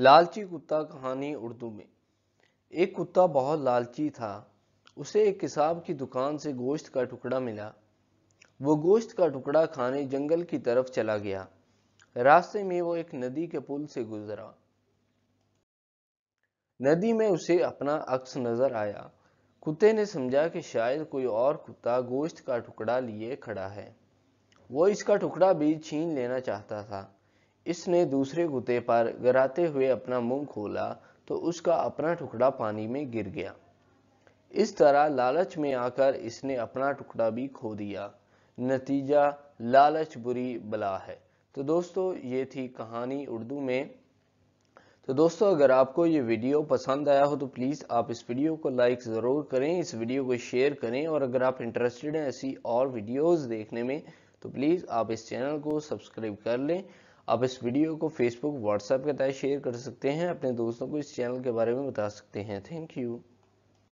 لالچی کتا کہانی اردو میں ایک کتا بہت لالچی تھا اسے ایک کساب کی دکان سے گوشت کا ٹکڑا ملا وہ گوشت کا ٹکڑا کھانے جنگل کی طرف چلا گیا راستے میں وہ ایک ندی کے پل سے گزرا ندی میں اسے اپنا عکس نظر آیا کتے نے سمجھا کہ شاید کوئی اور کتا گوشت کا ٹکڑا لیے کھڑا ہے وہ اس کا ٹکڑا بھی چھین لینا چاہتا تھا اس نے دوسرے گتے پر گراتے ہوئے اپنا منہ کھولا تو اس کا اپنا ٹکڑا پانی میں گر گیا اس طرح لالچ میں آ کر اس نے اپنا ٹکڑا بھی کھو دیا نتیجہ لالچ بری بلا ہے تو دوستو یہ تھی کہانی اردو میں تو دوستو اگر آپ کو یہ ویڈیو پسند آیا ہو تو پلیز آپ اس ویڈیو کو لائک ضرور کریں اس ویڈیو کو شیئر کریں اور اگر آپ انٹرسٹڈ ہیں ایسی اور ویڈیوز دیکھنے میں تو پلیز آپ اس چینل کو سبسکرائب کر لیں آپ اس ویڈیو کو فیس بک واٹس ایپ کے تحت شیئر کر سکتے ہیں اپنے دوستوں کو اس چینل کے بارے میں بتا سکتے ہیں تھینک یو